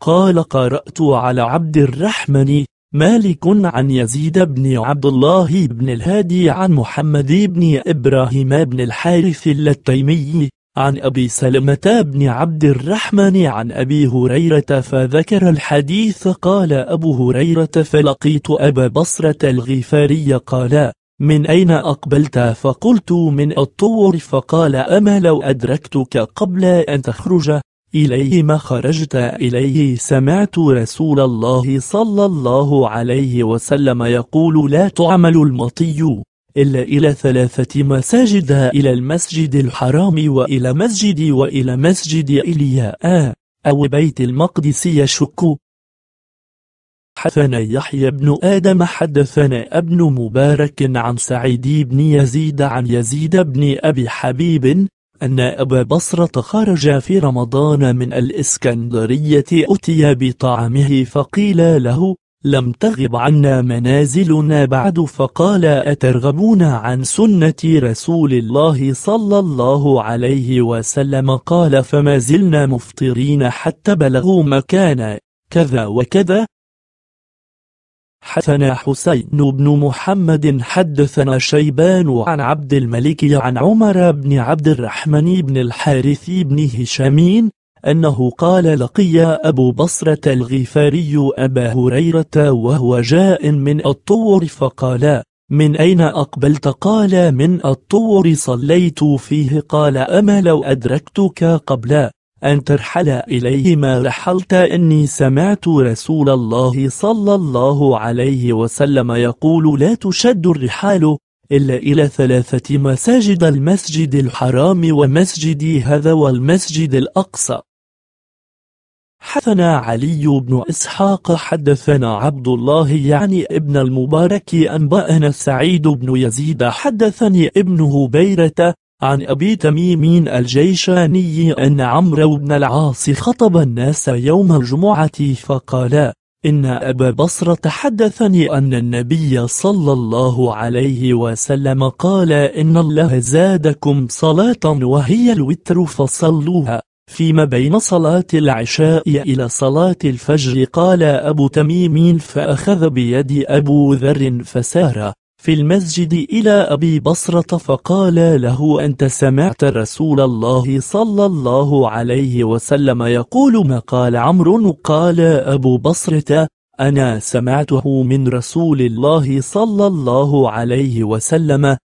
قال قرأت على عبد الرحمن مالك عن يزيد بن عبد الله بن الهادي عن محمد بن إبراهيم بن الحارث اللتيمي عن أبي سلمة بن عبد الرحمن عن أبي هريرة فذكر الحديث قال أبو هريرة فلقيت أبا بصرة الغفاري قال من أين أقبلت فقلت من الطور فقال أما لو أدركتك قبل أن تخرج إليه ما خرجت إليه سمعت رسول الله صلى الله عليه وسلم يقول لا تعمل المطي إلا إلى ثلاثة مساجد إلى المسجد الحرام وإلى مسجد وإلى مسجد إلياء آه، أو بيت المقدس يشك حدثنا يحيى بن آدم حدثنا ابن مبارك عن سعيد بن يزيد عن يزيد بن أبي حبيب أن أبا بصرة خرج في رمضان من الإسكندرية أتي بطعامه فقيل له لم تغب عنا منازلنا بعد فقال أترغبون عن سنة رسول الله صلى الله عليه وسلم قال فما زلنا مفطرين حتى بلغوا مكان كذا وكذا حدثنا حسين بن محمد حدثنا شيبان عن عبد الملك عن عمر بن عبد الرحمن بن الحارث بن هشامين أنه قال لقي أبو بصرة الغفاري أبا هريرة وهو جاء من الطور فقال من أين أقبلت قال من الطور صليت فيه قال أما لو أدركتك قبلا أن ترحل إليهما رحلت إني سمعت رسول الله صلى الله عليه وسلم يقول لا تشد الرحال إلا إلى ثلاثة مساجد المسجد الحرام ومسجد هذا والمسجد الأقصى حدثنا علي بن إسحاق حدثنا عبد الله يعني ابن المبارك أنبأنا سعيد بن يزيد حدثني ابن هبيرة عن أبي تميم الجيشاني أن عمرو بن العاص خطب الناس يوم الجمعة فقال إن أبا بصر تحدثني أن النبي صلى الله عليه وسلم قال إن الله زادكم صلاة وهي الوتر فصلوها فيما بين صلاة العشاء إلى صلاة الفجر قال أبو تميم فأخذ بيد أبو ذر فسار في المسجد إلى أبي بصرة فقال له أنت سمعت رسول الله صلى الله عليه وسلم يقول ما قال عمرو قال أبو بصرة أنا سمعته من رسول الله صلى الله عليه وسلم